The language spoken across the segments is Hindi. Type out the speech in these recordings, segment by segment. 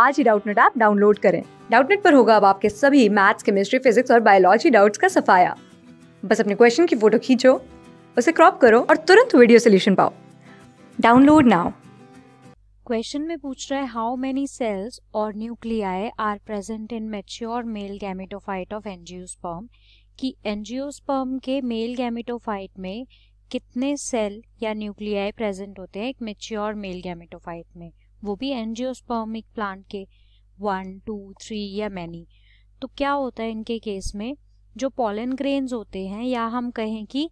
आज ही डाउटनेट ऐप डाउनलोड करें डाउटनेट पर होगा अब आपके सभी मैथ्स केमिस्ट्री फिजिक्स और बायोलॉजी डाउट्स का सफाया बस अपने क्वेश्चन की फोटो खींचो उसे क्रॉप करो और तुरंत वीडियो सोल्यूशन पाओ डाउनलोड नाउ क्वेश्चन में पूछ रहा है हाउ मेनी सेल्स और nuclei are present in mature male gametophyte of angiosperm कि एनजियोस्पर्म के मेल गैमेटोफाइट में कितने सेल या न्यूक्लियाई प्रेजेंट होते हैं एक मेच्योर मेल गैमेटोफाइट में वो भी एनजियोस्पर्मिक प्लांट के वन टू थ्री या मैनी तो क्या होता है इनके केस में जो पॉलन ग्रेन्स होते हैं या हम कहें कि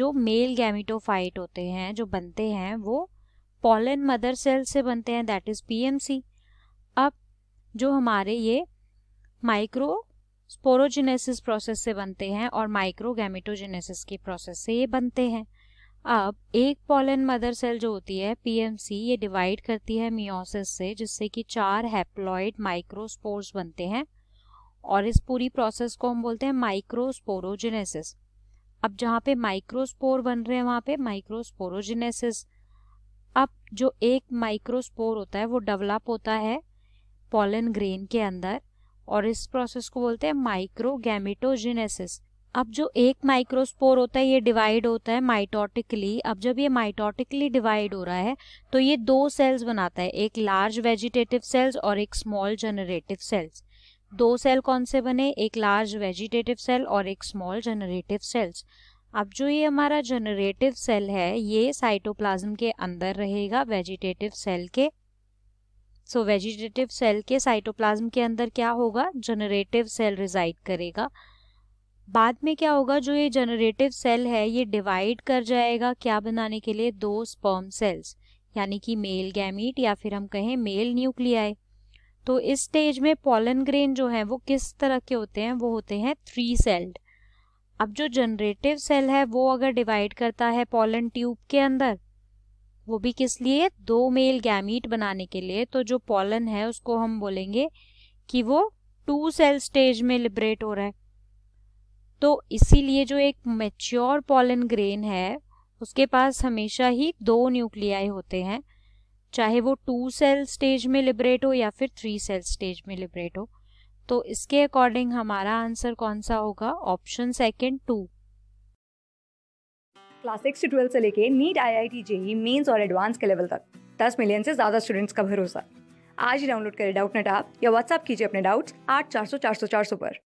जो मेल गैमिटोफाइट होते हैं जो बनते हैं वो पॉलन मदर सेल से बनते हैं दैट इज पीएमसी अब जो हमारे ये माइक्रो स्पोरोजेनेसिस प्रोसेस से बनते हैं और माइक्रो गैमिटोजेनेसिस के प्रोसेस से ये बनते हैं अब एक पॉलन मदर सेल जो होती है पीएमसी ये डिवाइड करती है मियोसिस से जिससे कि चार हैप्लॉइड माइक्रोस्पोर्स बनते हैं और इस पूरी प्रोसेस को हम बोलते हैं माइक्रोस्पोरोजेनेसिस अब जहाँ पे माइक्रोस्पोर बन रहे हैं वहाँ पे माइक्रोस्पोरोजेनेसिस अब जो एक माइक्रोस्पोर होता है वो डेवलप होता है पॉलन ग्रेन के अंदर और इस प्रोसेस को बोलते हैं माइक्रोगैमिटोजेनेसिस अब जो एक माइक्रोस्पोर होता है ये डिवाइड होता है माइटोटिकली अब जब ये माइटोटिकली डिवाइड हो रहा है तो ये दो सेल्स बनाता है एक लार्ज वेजिटेटिव सेल्स और एक स्मॉल जनरेटिव सेल्स दो सेल कौन से बने एक लार्ज वेजिटेटिव सेल और एक स्मॉल जनरेटिव सेल्स अब जो ये हमारा जनरेटिव सेल है ये साइटोप्लाज्म के अंदर रहेगा वेजिटेटिव सेल के सो वेजिटेटिव सेल के साइटोप्लाज्म के अंदर क्या होगा जनरेटिव सेल रिजाइड करेगा बाद में क्या होगा जो ये जनरेटिव सेल है ये डिवाइड कर जाएगा क्या बनाने के लिए दो स्पर्म सेल्स यानी कि मेल गैमीट या फिर हम कहें मेल न्यूक्लियाई तो इस स्टेज में पॉलन ग्रेन जो है वो किस तरह के होते हैं वो होते हैं थ्री सेल्ड अब जो जनरेटिव सेल है वो अगर डिवाइड करता है पॉलन ट्यूब के अंदर वो भी किस लिए दो मेल गैमीट बनाने के लिए तो जो पॉलन है उसको हम बोलेंगे कि वो टू सेल स्टेज में लिबरेट हो रहा है तो इसीलिए जो एक मेच्योर पॉलन ग्रेन है उसके पास हमेशा ही दो न्यूक्लियाई होते हैं चाहे वो टू सेल स्टेज में लिबरेट हो या फिर थ्री सेल स्टेज में लिबरेट हो तो इसके अकॉर्डिंग हमारा आंसर कौन सा होगा option second two class six से ट्वेल्थ से लेके NEET IIT JEE mains और एडवांस के लेवल तक दस मिलियन से ज़्यादा स्टूडेंट्स का भरोसा आज ही डाउनलोड करें डाउट नेट आप या व्हाट्सअप कीजिए अपने डाउट्स आठ चार सौ चार सौ चार सौ पर